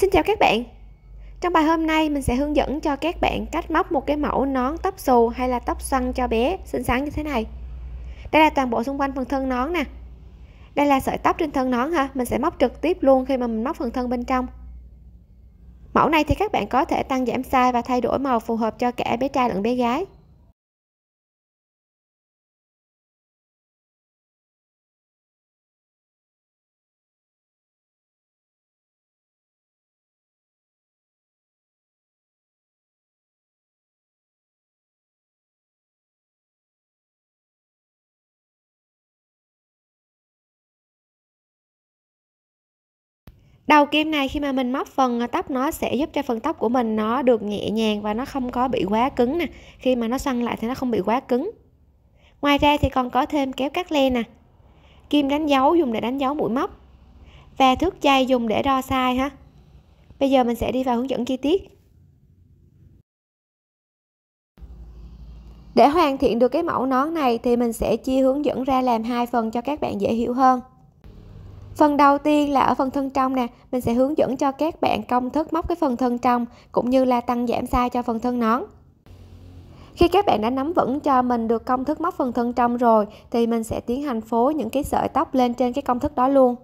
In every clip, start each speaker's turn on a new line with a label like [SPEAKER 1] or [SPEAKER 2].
[SPEAKER 1] Xin chào các bạn Trong bài hôm nay mình sẽ hướng dẫn cho các bạn cách móc một cái mẫu nón tóc xù hay là tóc xoăn cho bé xinh xắn như thế này Đây là toàn bộ xung quanh phần thân nón nè Đây là sợi tóc trên thân nón ha Mình sẽ móc trực tiếp luôn khi mà mình móc phần thân bên trong Mẫu này
[SPEAKER 2] thì các bạn có thể tăng giảm size và thay đổi màu phù hợp cho cả bé trai lẫn bé gái đầu kim này khi mà mình móc phần ờ, tóc nó sẽ giúp
[SPEAKER 1] cho phần tóc của mình nó được nhẹ nhàng và nó không có bị quá cứng nè khi mà nó xoăn lại thì nó không bị quá cứng ngoài ra thì còn có thêm kéo cắt len nè kim đánh dấu dùng để đánh dấu mũi móc và thước chay dùng để đo size ha bây giờ mình sẽ đi vào hướng dẫn chi tiết Để hoàn thiện được cái mẫu nón này thì mình sẽ chia hướng dẫn ra làm hai phần cho các bạn dễ hiểu hơn. Phần đầu tiên là ở phần thân trong nè, mình sẽ hướng dẫn cho các bạn công thức móc cái phần thân trong cũng như là tăng giảm size cho phần thân nón. Khi các bạn đã nắm vững cho mình được công thức móc phần thân trong rồi thì mình sẽ tiến hành phối những cái sợi tóc lên trên cái công thức đó luôn.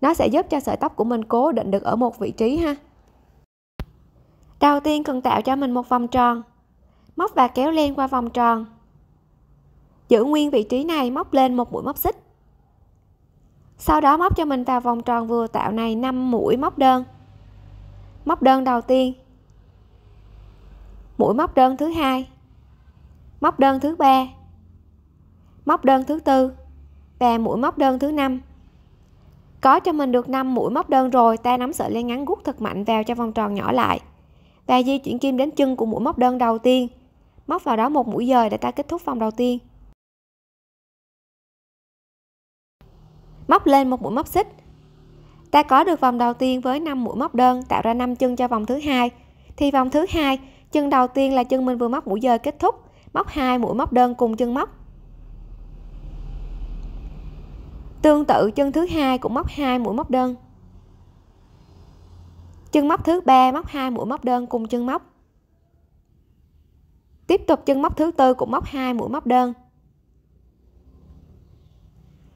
[SPEAKER 1] Nó sẽ giúp cho sợi tóc của mình cố định được ở một vị trí ha. Đầu tiên cần tạo cho mình một vòng tròn. Móc và kéo len qua vòng tròn. Giữ nguyên vị trí này móc lên một mũi móc xích sau đó móc cho mình vào vòng tròn vừa tạo này 5 mũi móc đơn móc đơn đầu tiên mũi móc đơn thứ hai móc đơn thứ ba móc đơn thứ tư và mũi móc đơn thứ năm có cho mình được 5 mũi móc đơn rồi ta nắm sợi len ngắn gút thật mạnh vào cho vòng tròn nhỏ lại và di chuyển kim đến chân của mũi móc đơn đầu tiên móc vào đó một mũi dời để ta kết thúc vòng đầu tiên móc lên một mũi móc xích ta có được vòng đầu tiên với 5 mũi móc đơn tạo ra 5 chân cho vòng thứ hai thì vòng thứ hai chân đầu tiên là chân mình vừa móc mũi dời kết thúc móc hai mũi móc đơn cùng chân móc tương tự chân thứ hai cũng móc hai mũi móc đơn chân móc thứ ba móc hai mũi móc đơn cùng chân móc tiếp tục chân móc thứ tư cũng móc hai mũi móc đơn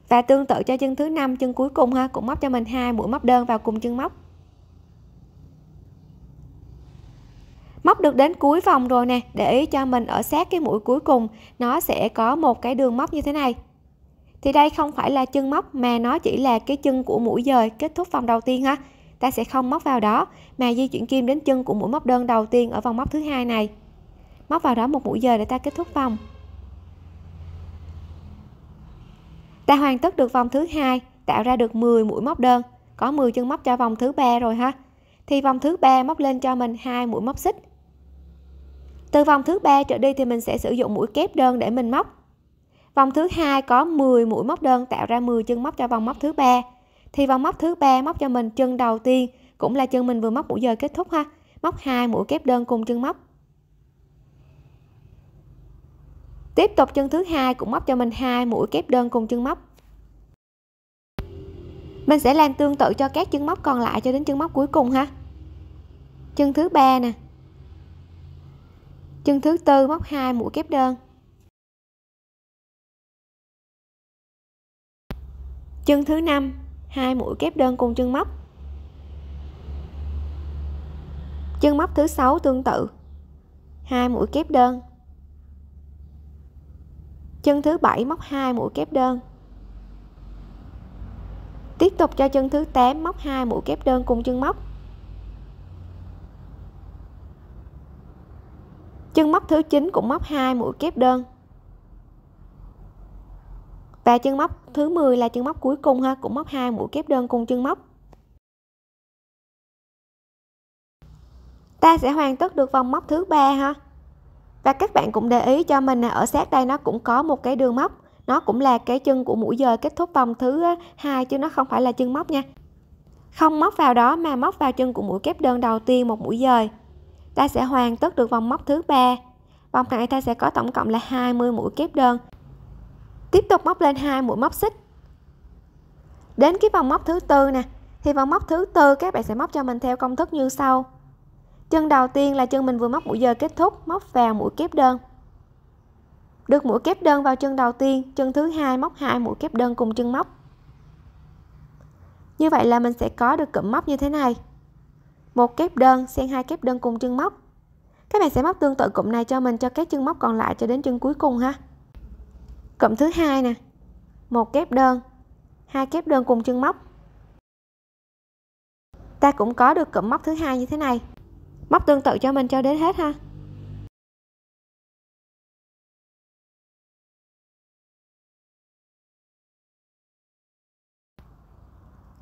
[SPEAKER 1] và tương tự cho chân thứ năm chân cuối cùng ha cũng móc cho mình hai mũi móc đơn vào cùng chân móc móc được đến cuối vòng rồi nè để ý cho mình ở sát cái mũi cuối cùng nó sẽ có một cái đường móc như thế này thì đây không phải là chân móc mà nó chỉ là cái chân của mũi dời kết thúc vòng đầu tiên ha ta sẽ không móc vào đó mà di chuyển kim đến chân của mũi móc đơn đầu tiên ở vòng móc thứ hai này móc vào đó một mũi dời để ta kết thúc vòng ta hoàn tất được vòng thứ hai tạo ra được 10 mũi móc đơn có 10 chân móc cho vòng thứ ba rồi ha thì vòng thứ ba móc lên cho mình hai mũi móc xích từ vòng thứ ba trở đi thì mình sẽ sử dụng mũi kép đơn để mình móc vòng thứ hai có 10 mũi móc đơn tạo ra 10 chân móc cho vòng móc thứ ba thì vòng móc thứ ba móc cho mình chân đầu tiên cũng là chân mình vừa móc buổi giờ kết thúc ha móc hai mũi kép đơn cùng chân móc tiếp tục chân thứ hai cũng móc cho mình hai mũi kép đơn cùng chân móc mình sẽ làm tương tự cho các chân móc còn lại cho đến chân móc cuối cùng ha chân
[SPEAKER 2] thứ ba nè chân thứ tư móc hai mũi kép đơn chân thứ năm hai mũi kép đơn cùng chân móc
[SPEAKER 1] chân móc thứ sáu tương tự hai mũi kép đơn chân thứ bảy móc 2 mũi kép đơn tiếp tục cho chân thứ 8 móc 2 mũi kép đơn cùng chân móc chân móc thứ 9 cũng móc 2 mũi kép đơn và chân móc thứ 10 là chân móc cuối cùng ha cũng móc 2 mũi kép đơn cùng chân móc ta sẽ hoàn tất được vòng móc thứ ba ha và các bạn cũng để ý cho mình ở sát đây nó cũng có một cái đường móc nó cũng là cái chân của mũi dời kết thúc vòng thứ hai chứ nó không phải là chân móc nha không móc vào đó mà móc vào chân của mũi kép đơn đầu tiên một mũi dời ta sẽ hoàn tất được vòng móc thứ ba vòng này ta sẽ có tổng cộng là 20 mũi kép đơn tiếp tục móc lên hai mũi móc xích đến cái vòng móc thứ tư nè thì vòng móc thứ tư các bạn sẽ móc cho mình theo công thức như sau chân đầu tiên là chân mình vừa móc mũi giờ kết thúc móc vào mũi kép đơn được mũi kép đơn vào chân đầu tiên chân thứ hai móc hai mũi kép đơn cùng chân móc như vậy là mình sẽ có được cụm móc như thế này một kép đơn xen hai kép đơn cùng chân móc các bạn sẽ móc tương tự cụm này cho mình cho các chân móc còn lại cho đến chân cuối cùng ha cụm thứ hai nè một kép đơn hai kép đơn cùng chân
[SPEAKER 2] móc ta cũng có được cụm móc thứ hai như thế này móc tương tự cho mình cho đến hết ha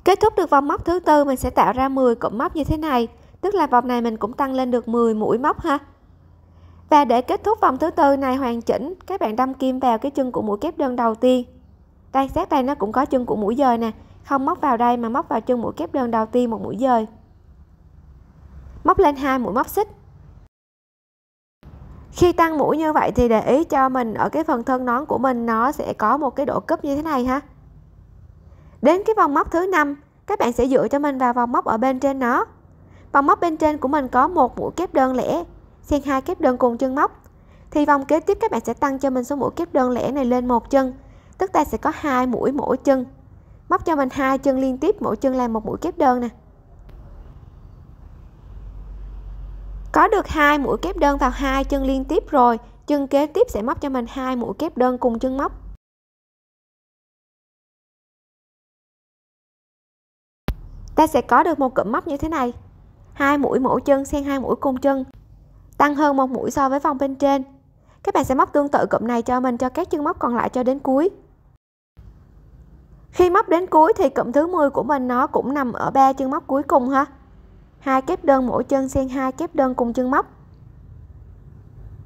[SPEAKER 2] Kết thúc được vòng móc thứ tư mình sẽ tạo ra 10 cụm móc như thế này, tức là vòng này mình cũng
[SPEAKER 1] tăng lên được 10 mũi móc ha. Và để kết thúc vòng thứ tư này hoàn chỉnh, các bạn đâm kim vào cái chân của mũi kép đơn đầu tiên. Đây sát đây nó cũng có chân của mũi dời nè, không móc vào đây mà móc vào chân mũi kép đơn đầu tiên một mũi dời móc lên hai mũi móc xích khi tăng mũi như vậy thì để ý cho mình ở cái phần thân nón của mình nó sẽ có một cái độ cúp như thế này ha đến cái vòng móc thứ năm các bạn sẽ dựa cho mình vào vòng móc ở bên trên nó vòng móc bên trên của mình có một mũi kép đơn lẻ xen hai kép đơn cùng chân móc thì vòng kế tiếp các bạn sẽ tăng cho mình số mũi kép đơn lẻ này lên một chân tức ta sẽ có hai mũi mỗi chân móc cho mình hai chân liên tiếp mỗi chân là một mũi kép đơn nè
[SPEAKER 2] có được hai mũi kép đơn vào hai chân liên tiếp rồi chân kế tiếp sẽ móc cho mình hai mũi kép đơn cùng chân móc ta sẽ có được một cụm móc như thế này hai mũi mỗi chân xen hai
[SPEAKER 1] mũi cùng chân tăng hơn một mũi so với vòng bên trên các bạn sẽ móc tương tự cụm này cho mình cho các chân móc còn lại cho đến cuối khi móc đến cuối thì cụm thứ 10 của mình nó cũng nằm ở ba chân móc cuối cùng ha hai kép đơn mỗi chân xen hai kép đơn cùng chân móc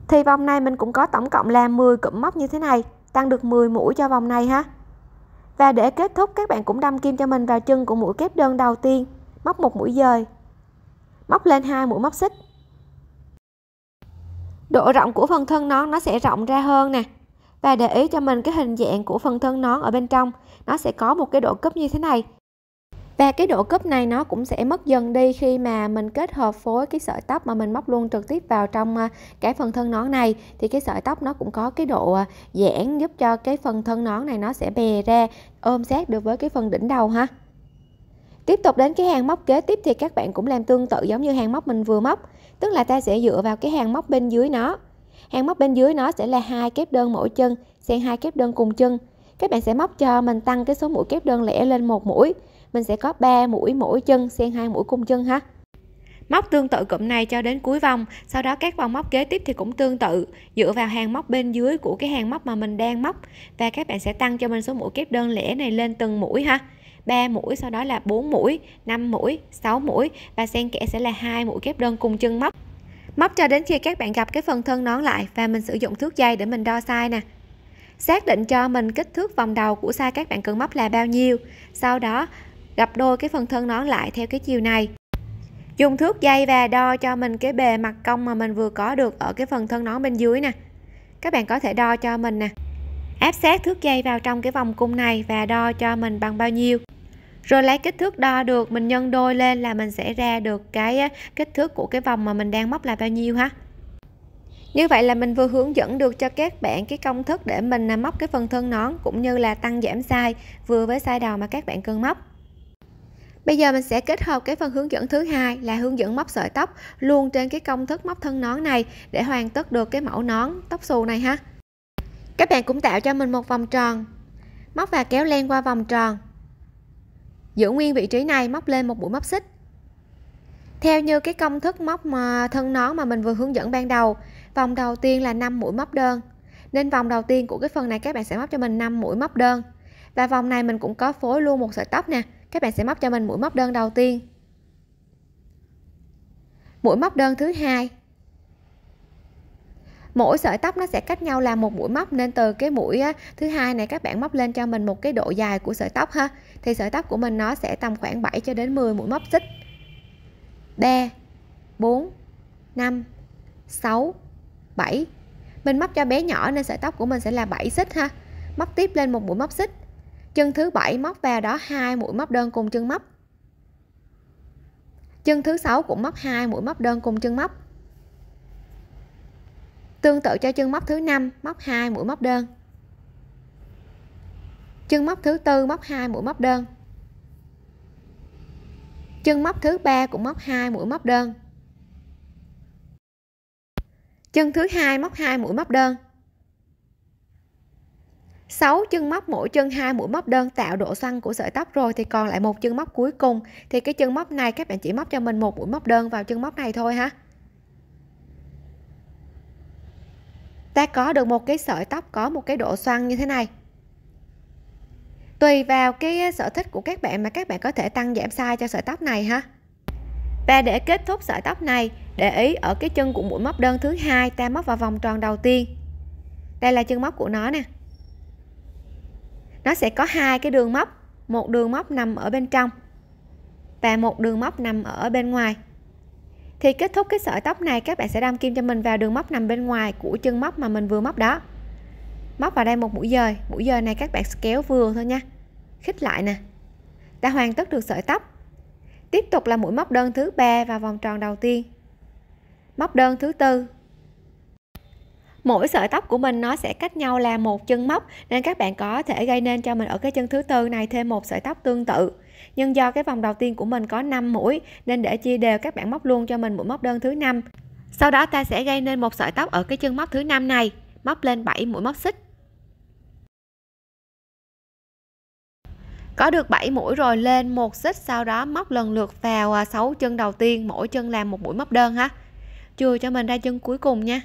[SPEAKER 1] thì vòng này mình cũng có tổng cộng là 10 cụm móc như thế này tăng được 10 mũi cho vòng này ha và để kết thúc các bạn cũng đâm kim cho mình vào chân của mũi kép đơn đầu tiên móc một mũi dời móc lên hai mũi móc xích độ rộng của phần thân nón nó sẽ rộng ra hơn nè và để ý cho mình cái hình dạng của phần thân nón ở bên trong nó sẽ có một cái độ cúp như thế này và cái độ cúp này nó cũng sẽ mất dần đi khi mà mình kết hợp phối cái sợi tóc mà mình móc luôn trực tiếp vào trong à, cái phần thân nón này thì cái sợi tóc nó cũng có cái độ à, giãn giúp cho cái phần thân nón này nó sẽ bè ra ôm sát được với cái phần đỉnh đầu ha Tiếp tục đến cái hàng móc kế tiếp thì các bạn cũng làm tương tự giống như hàng móc mình vừa móc, tức là ta sẽ dựa vào cái hàng móc bên dưới nó. Hàng móc bên dưới nó sẽ là hai kép đơn mỗi chân, xen hai kép đơn cùng chân. Các bạn sẽ móc cho mình tăng cái số mũi kép đơn lẻ lên một mũi mình sẽ có 3 mũi mỗi chân xen hai mũi cung chân ha móc tương tự cụm này cho đến cuối vòng sau đó các vòng móc kế tiếp thì cũng tương tự dựa vào hàng móc bên dưới của cái hàng móc mà mình đang móc và các bạn sẽ tăng cho mình số mũi kép đơn lẻ này lên từng mũi ha 3 mũi sau đó là 4 mũi 5 mũi 6 mũi và xen kẽ sẽ là hai mũi kép đơn cùng chân móc móc cho đến khi các bạn gặp cái phần thân nón lại và mình sử dụng thước dây để mình đo sai nè xác định cho mình kích thước vòng đầu của size các bạn cần móc là bao nhiêu sau đó gấp đôi cái phần thân nón lại theo cái chiều này dùng thước dây và đo cho mình cái bề mặt cong mà mình vừa có được ở cái phần thân nón bên dưới nè các bạn có thể đo cho mình nè áp sát thước dây vào trong cái vòng cung này và đo cho mình bằng bao nhiêu rồi lấy kích thước đo được mình nhân đôi lên là mình sẽ ra được cái kích thước của cái vòng mà mình đang móc là bao nhiêu ha như vậy là mình vừa hướng dẫn được cho các bạn cái công thức để mình à, móc cái phần thân nón cũng như là tăng giảm size vừa với size đầu mà các bạn cần móc Bây giờ mình sẽ kết hợp cái phần hướng dẫn thứ hai là hướng dẫn móc sợi tóc luôn trên cái công thức móc thân nón này để hoàn tất được cái mẫu nón tóc xù này ha. Các bạn cũng tạo cho mình một vòng tròn. Móc và kéo len qua vòng tròn. Giữ nguyên vị trí này móc lên một mũi móc xích. Theo như cái công thức móc mà thân nón mà mình vừa hướng dẫn ban đầu, vòng đầu tiên là 5 mũi móc đơn. Nên vòng đầu tiên của cái phần này các bạn sẽ móc cho mình 5 mũi móc đơn. Và vòng này mình cũng có phối luôn một sợi tóc nè các bạn sẽ móc cho mình mũi móc đơn đầu tiên mũi móc đơn thứ hai mỗi sợi tóc nó sẽ cách nhau là một mũi móc nên từ cái mũi thứ hai này các bạn móc lên cho mình một cái độ dài của sợi tóc ha thì sợi tóc của mình nó sẽ tầm khoảng 7 cho đến 10 mũi móc xích 3 4 5 6 7 mình móc cho bé nhỏ nên sợi tóc của mình sẽ là 7 xích ha móc tiếp lên một mũi móc xích chân thứ bảy móc vào đó hai mũi móc đơn cùng chân móc chân thứ sáu cũng móc hai mũi móc đơn cùng chân móc tương tự cho chân móc thứ năm móc hai mũi móc đơn chân móc thứ tư móc hai mũi móc đơn chân móc thứ ba cũng móc hai mũi móc đơn chân thứ hai móc hai mũi móc đơn 6 chân móc mỗi chân hai mũi móc đơn tạo độ xoăn của sợi tóc rồi thì còn lại một chân móc cuối cùng thì cái chân móc này các bạn chỉ móc cho mình một mũi móc đơn vào chân móc này thôi ha ta có được một cái sợi tóc có một cái độ xoăn như thế này tùy vào cái ờ, sở thích của các bạn mà các bạn có thể tăng giảm size cho sợi tóc này ha và để kết thúc sợi tóc này để ý ở cái chân của mũi móc đơn thứ hai ta móc vào vòng tròn đầu tiên đây là chân móc của nó nè nó sẽ có hai cái đường móc một đường móc nằm ở bên trong và một đường móc nằm ở bên ngoài thì kết thúc cái sợi tóc này các bạn sẽ đâm kim cho mình vào đường móc nằm bên ngoài của chân móc mà mình vừa móc đó móc vào đây một mũi dời mũi dời này các bạn kéo vừa thôi nha khít lại nè đã hoàn tất được sợi tóc tiếp tục là mũi móc đơn thứ ba vào vòng tròn đầu tiên móc đơn thứ tư mỗi sợi tóc của mình nó sẽ cách nhau là một chân móc nên các bạn có thể gây nên cho mình ở cái chân thứ tư này thêm một sợi tóc tương tự nhưng do cái vòng đầu tiên của mình có 5 mũi nên để chia đều các bạn móc luôn cho mình mũi móc đơn thứ năm sau đó ta sẽ gây nên một sợi tóc ở cái chân móc thứ năm này móc lên 7 mũi móc xích có được 7 mũi rồi lên một xích sau đó móc lần lượt vào 6 à, chân đầu tiên mỗi chân làm một mũi móc đơn ha
[SPEAKER 2] chừa cho mình ra chân cuối cùng nha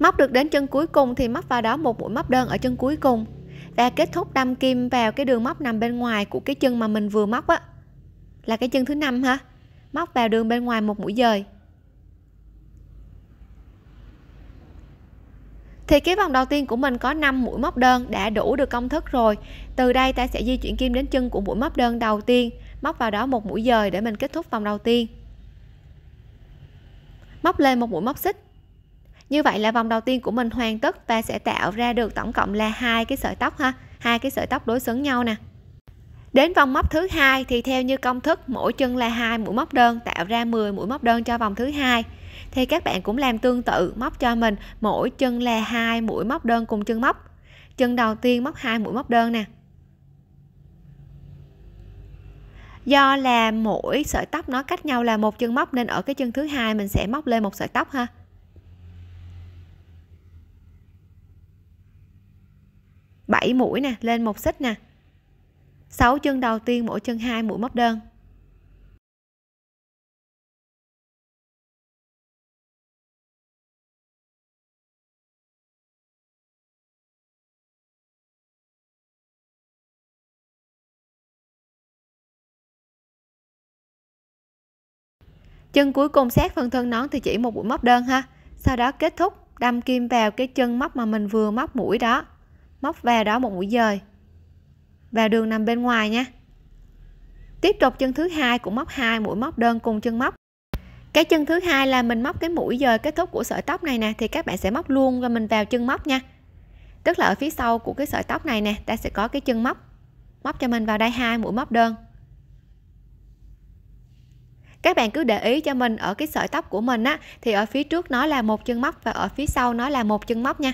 [SPEAKER 2] móc được đến chân cuối cùng thì móc vào đó một mũi móc đơn ở chân cuối cùng
[SPEAKER 1] và kết thúc đâm kim vào cái đường móc nằm bên ngoài của cái chân mà mình vừa móc á là cái chân thứ năm ha móc vào đường bên ngoài một mũi dời thì cái vòng đầu tiên của mình có 5 mũi móc đơn đã đủ được công thức rồi từ đây ta sẽ di chuyển kim đến chân của mũi móc đơn đầu tiên móc vào đó một mũi dời để mình kết thúc vòng đầu tiên móc lên một mũi móc xích như vậy là vòng đầu tiên của mình hoàn tất và sẽ tạo ra được tổng cộng là hai cái sợi tóc ha hai cái sợi tóc đối xứng nhau nè đến vòng móc thứ hai thì theo như công thức mỗi chân là hai mũi móc đơn tạo ra 10 mũi móc đơn cho vòng thứ hai thì các bạn cũng làm tương tự móc cho mình mỗi chân là hai mũi móc đơn cùng chân móc chân đầu tiên móc hai mũi móc đơn nè do là mỗi sợi tóc nó cách nhau là một chân móc nên ở cái chân thứ hai mình sẽ móc lên một sợi tóc ha
[SPEAKER 2] 7 mũi nè lên một xích nè 6 chân đầu tiên mỗi chân 2 mũi móc đơn chân cuối cùng xét phần thân nón thì chỉ một mũi móc đơn ha
[SPEAKER 1] sau đó kết thúc đâm kim vào cái chân móc mà mình vừa móc mũi đó móc vào đó một mũi dời vào đường nằm bên ngoài nha tiếp tục chân thứ hai cũng móc hai mũi móc đơn cùng chân móc cái chân thứ hai là mình móc cái mũi dời kết thúc của sợi tóc này nè thì các bạn sẽ móc luôn và mình vào chân móc nha tức là ở phía sau của cái sợi tóc này nè ta sẽ có cái chân móc móc cho mình vào đây hai mũi móc đơn các bạn cứ để ý cho mình ở cái sợi tóc của mình á thì ở phía trước nó là một chân móc và ở phía sau nó là một chân móc nha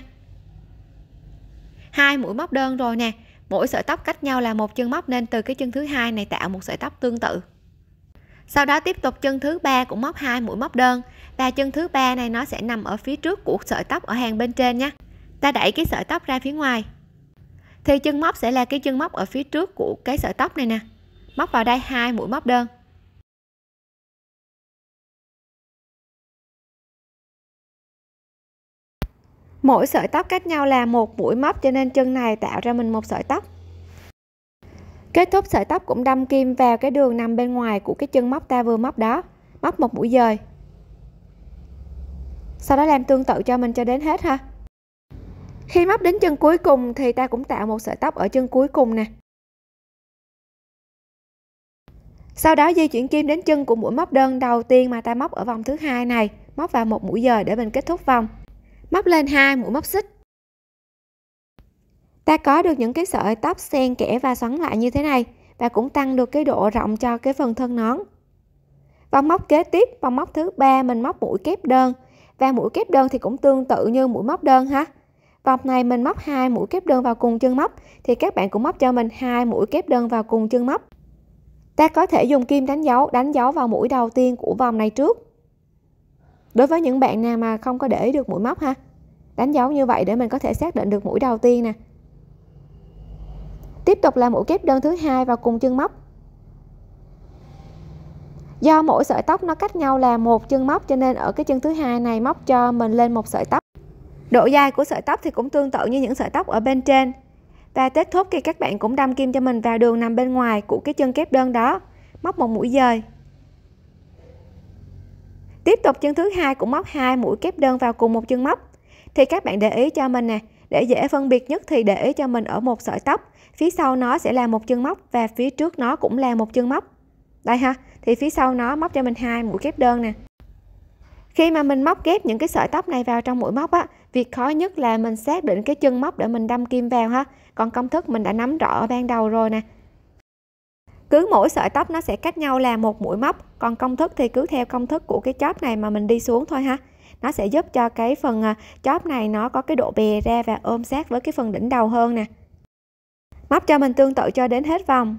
[SPEAKER 1] hai mũi móc đơn rồi nè mỗi sợi tóc cách nhau là một chân móc nên từ cái chân thứ hai này tạo một sợi tóc tương tự sau đó tiếp tục chân thứ ba cũng móc hai mũi móc đơn và chân thứ ba này nó sẽ nằm ở phía trước của sợi tóc ở hàng bên trên nhé ta đẩy cái sợi tóc ra phía ngoài
[SPEAKER 2] thì chân móc sẽ là cái chân móc ở phía trước của cái sợi tóc này nè móc vào đây hai mũi móc đơn mỗi sợi tóc cách nhau là một mũi móc cho nên chân này tạo
[SPEAKER 1] ra mình một sợi tóc kết thúc sợi tóc cũng đâm kim vào cái đường nằm bên ngoài của cái chân móc ta vừa móc đó móc một mũi dời sau đó làm tương tự cho mình cho đến hết ha khi móc đến chân cuối cùng thì ta cũng tạo một sợi tóc ở chân cuối cùng nè sau đó di chuyển kim đến chân của mũi móc đơn đầu tiên mà ta móc ở vòng thứ hai này móc vào một mũi dời để mình kết thúc vòng móc lên hai mũi móc xích ta có được những cái sợi tóc xen kẽ và xoắn lại như thế này và cũng tăng được cái độ rộng cho cái phần thân nón vòng móc kế tiếp vòng móc thứ ba mình móc mũi kép đơn và mũi kép đơn thì cũng tương tự như mũi móc đơn ha vòng này mình móc hai mũi kép đơn vào cùng chân móc thì các bạn cũng móc cho mình hai mũi kép đơn vào cùng chân móc ta có thể dùng kim đánh dấu đánh dấu vào mũi đầu tiên của vòng này trước đối với những bạn nào mà không có để ý được mũi móc ha đánh dấu như vậy để mình có thể xác định được mũi đầu tiên nè tiếp tục là mũi kép đơn thứ hai vào cùng chân móc do mỗi sợi tóc nó cách nhau là một chân móc cho nên ở cái chân thứ hai này móc cho mình lên một sợi tóc độ dài của sợi tóc thì cũng tương tự như những sợi tóc ở bên trên và kết thúc thì các bạn cũng đâm kim cho mình vào đường nằm bên ngoài của cái chân kép đơn đó móc một mũi dời tiếp tục chân thứ hai cũng móc hai mũi kép đơn vào cùng một chân móc thì các bạn để ý cho mình nè để dễ phân biệt nhất thì để ý cho mình ở một sợi tóc phía sau nó sẽ là một chân móc và phía trước nó cũng là một chân móc đây ha thì phía sau nó móc cho mình hai mũi kép đơn nè khi mà mình móc ghép những cái sợi tóc này vào trong mũi móc á việc khó nhất là mình xác định cái chân móc để mình đâm kim vào ha còn công thức mình đã nắm rõ ban đầu rồi nè cứ mỗi sợi tóc nó sẽ cách nhau là một mũi móc còn công thức thì cứ theo công thức của cái chóp này mà mình đi xuống thôi ha nó sẽ giúp cho cái phần à, chóp này nó có cái độ bè ra và ôm sát với cái phần đỉnh đầu hơn nè móc cho mình tương tự cho đến hết vòng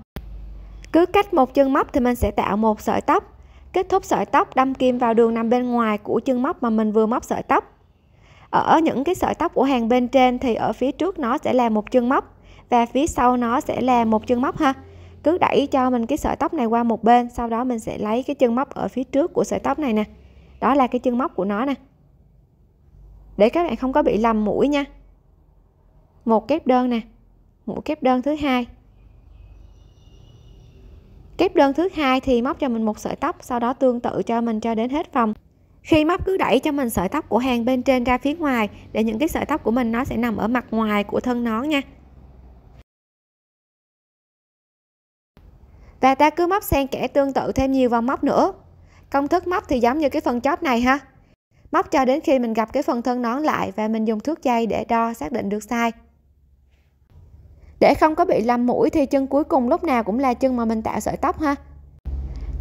[SPEAKER 1] cứ cách một chân móc thì mình sẽ tạo một sợi tóc kết thúc sợi tóc đâm kim vào đường nằm bên ngoài của chân móc mà mình vừa móc sợi tóc ở những cái sợi tóc của hàng bên trên thì ở phía trước nó sẽ là một chân móc và phía sau nó sẽ là một chân móc ha cứ đẩy cho mình cái sợi tóc này qua một bên sau đó mình sẽ lấy cái chân móc ở phía trước của sợi tóc này nè đó là cái chân móc của nó nè để các bạn không có bị lầm mũi nha một kép đơn nè mũi kép đơn thứ hai kép đơn thứ hai thì móc cho mình một sợi tóc sau đó tương tự cho mình cho đến hết vòng khi móc cứ đẩy cho mình sợi tóc của hàng bên trên ra phía ngoài để những cái sợi tóc của mình nó sẽ nằm ở mặt ngoài của thân nón nha và ta cứ móc xen kẽ tương tự thêm nhiều vòng móc nữa công thức móc thì giống như cái phần chóp này ha móc cho đến khi mình gặp cái phần thân nón lại và mình dùng thước dây để đo xác định được size để không có bị lầm mũi thì chân cuối cùng lúc nào cũng là chân mà mình tạo sợi tóc ha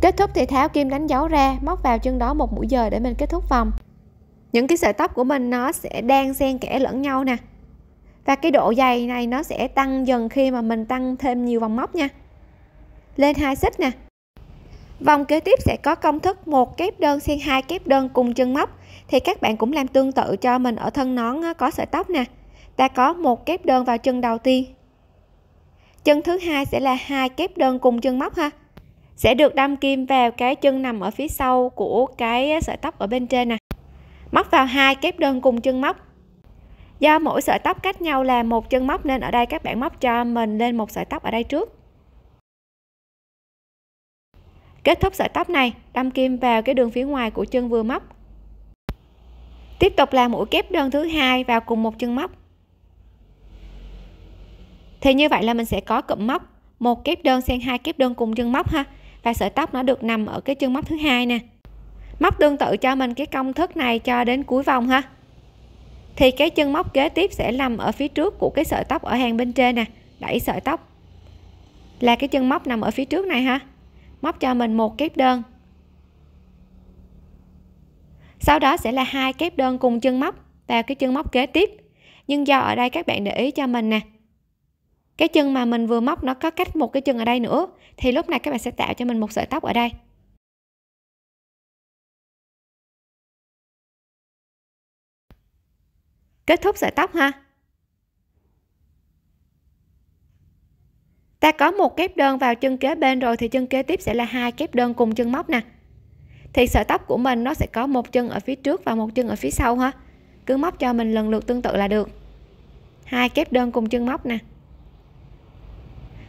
[SPEAKER 1] kết thúc thì tháo kim đánh dấu ra móc vào chân đó một mũi giờ để mình kết thúc vòng những cái sợi tóc của mình nó sẽ đang xen kẽ lẫn nhau nè và cái độ dày này nó sẽ tăng dần khi mà mình tăng thêm nhiều vòng móc nha lên hai xích nè vòng kế tiếp sẽ có công thức một kép đơn xen hai kép đơn cùng chân móc thì các bạn cũng làm tương tự cho mình ở thân nón có sợi tóc nè ta có một kép đơn vào chân đầu tiên chân thứ hai sẽ là hai kép đơn cùng chân móc ha sẽ được đâm kim vào cái chân nằm ở phía sau của cái sợi tóc ở bên trên nè móc vào hai kép đơn cùng chân móc do mỗi sợi tóc cách nhau là một chân móc nên ở đây các bạn móc cho mình lên một sợi tóc ở đây trước kết thúc sợi tóc này đâm kim vào cái đường phía ngoài của chân vừa móc tiếp tục là mũi kép đơn thứ hai vào cùng một chân móc thì như vậy là mình sẽ có cụm móc một kép đơn xen hai kép đơn cùng chân móc ha và sợi tóc nó được nằm ở cái chân móc thứ hai nè móc tương tự cho mình cái công thức này cho đến cuối vòng ha thì cái chân móc kế tiếp sẽ nằm ở phía trước của cái sợi tóc ở hàng bên trên nè đẩy sợi tóc là cái chân móc nằm ở phía trước này ha móc cho mình một kép đơn sau đó sẽ là hai kép đơn cùng chân móc vào cái chân móc kế tiếp nhưng do ở đây các bạn để ý cho mình nè
[SPEAKER 2] cái chân mà mình vừa móc nó có cách một cái chân ở đây nữa thì lúc này các bạn sẽ tạo cho mình một sợi tóc ở đây kết thúc sợi tóc ha
[SPEAKER 1] ta có một kép đơn vào chân kế bên rồi thì chân kế tiếp sẽ là hai kép đơn cùng chân móc nè thì sợi tóc của mình nó sẽ có một chân ở phía trước và một chân ở phía sau ha cứ móc cho mình lần lượt tương tự là được hai kép đơn cùng chân móc nè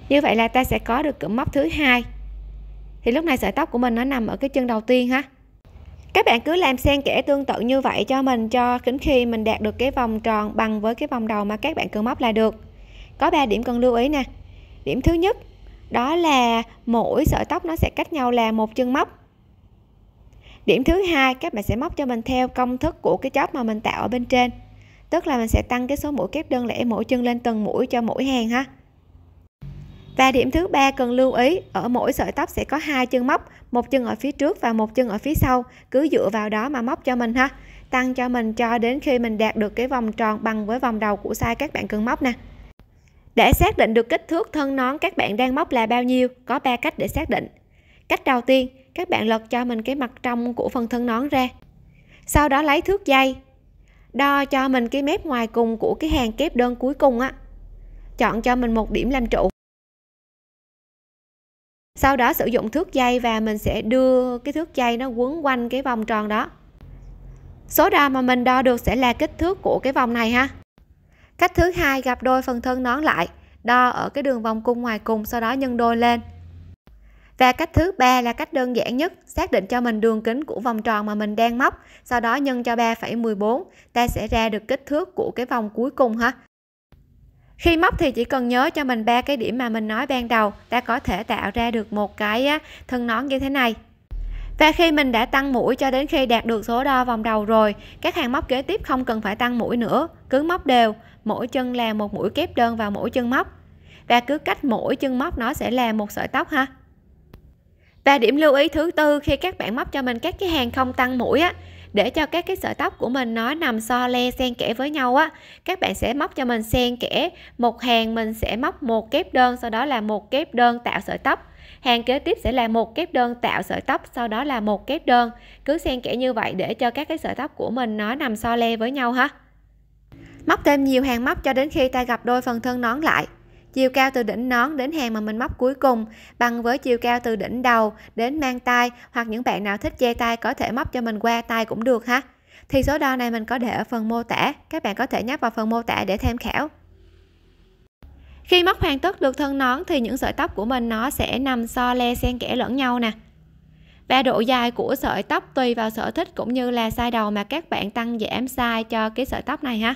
[SPEAKER 1] như vậy là ta sẽ có được cụm móc thứ hai thì lúc này sợi tóc của mình nó nằm ở cái chân đầu tiên ha các bạn cứ làm xen kẽ tương tự như vậy cho mình cho đến khi mình đạt được cái vòng tròn bằng với cái vòng đầu mà các bạn cần móc là được có 3 điểm cần lưu ý nè điểm thứ nhất đó là mỗi sợi tóc nó sẽ cách nhau là một chân móc điểm thứ hai các bạn sẽ móc cho mình theo công thức của cái chóp mà mình tạo ở bên trên tức là mình sẽ tăng cái số mũi kép đơn lẻ mỗi chân lên từng mũi cho mỗi hàng ha và điểm thứ ba cần lưu ý ở mỗi sợi tóc sẽ có hai chân móc một chân ở phía trước và một chân ở phía sau cứ dựa vào đó mà móc cho mình ha tăng cho mình cho đến khi mình đạt được cái vòng tròn bằng với vòng đầu của size các bạn cần móc nè để xác định được kích thước thân nón các bạn đang móc là bao nhiêu, có 3 cách để xác định. Cách đầu tiên, các bạn lật cho mình cái mặt trong của phần thân nón ra. Sau đó lấy thước dây, đo cho mình cái mép ngoài cùng của cái hàng kép đơn cuối cùng á. Chọn cho mình một điểm làm trụ. Sau đó sử dụng thước dây và mình sẽ đưa cái thước dây nó quấn quanh cái vòng tròn đó. Số đo mà mình đo được sẽ là kích thước của cái vòng này ha cách thứ hai gặp đôi phần thân nón lại đo ở cái đường vòng cung ngoài cùng sau đó nhân đôi lên và cách thứ ba là cách đơn giản nhất xác định cho mình đường kính của vòng tròn mà mình đang móc sau đó nhân cho 3,14 ta sẽ ra được kích thước của cái vòng cuối cùng ha khi móc thì chỉ cần nhớ cho mình ba cái điểm mà mình nói ban đầu ta có thể tạo ra được một cái thân nón như thế này và khi mình đã tăng mũi cho đến khi đạt được số đo vòng đầu rồi, các hàng móc kế tiếp không cần phải tăng mũi nữa, cứ móc đều, mỗi chân là một mũi kép đơn vào mỗi chân móc. Và cứ cách mỗi chân móc nó sẽ là một sợi tóc ha. Và điểm lưu ý thứ tư khi các bạn móc cho mình các cái hàng không tăng mũi á, để cho các cái sợi tóc của mình nó nằm so le xen kẽ với nhau á các bạn sẽ móc cho mình xen kẽ một hàng mình sẽ móc một kép đơn sau đó là một kép đơn tạo sợi tóc hàng kế tiếp sẽ là một kép đơn tạo sợi tóc sau đó là một kép đơn cứ xen kẽ như vậy để cho các cái sợi tóc của mình nó nằm so le với nhau ha móc thêm nhiều hàng móc cho đến khi ta gặp đôi phần thân nón lại chiều cao từ đỉnh nón đến hàng mà mình móc cuối cùng bằng với chiều cao từ đỉnh đầu đến mang tay hoặc những bạn nào thích che tay có thể móc cho mình qua tay cũng được ha thì số đo này mình có để ở phần mô tả các bạn có thể nhắc vào phần mô tả để tham khảo khi móc hoàn tất được thân nón thì những sợi tóc của mình nó sẽ nằm so le xen kẽ lẫn nhau nè. Và độ dài của sợi tóc tùy vào sở thích cũng như là size đầu mà các bạn tăng giảm size cho cái sợi tóc này ha.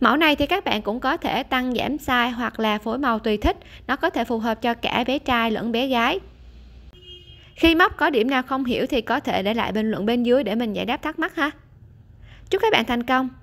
[SPEAKER 1] Mẫu này thì các bạn cũng có thể tăng giảm size hoặc là phối màu tùy thích, nó có thể phù hợp cho cả bé trai lẫn bé gái. Khi móc có điểm nào không hiểu thì có thể để lại bình luận bên dưới để mình giải đáp thắc mắc ha. Chúc các bạn thành công!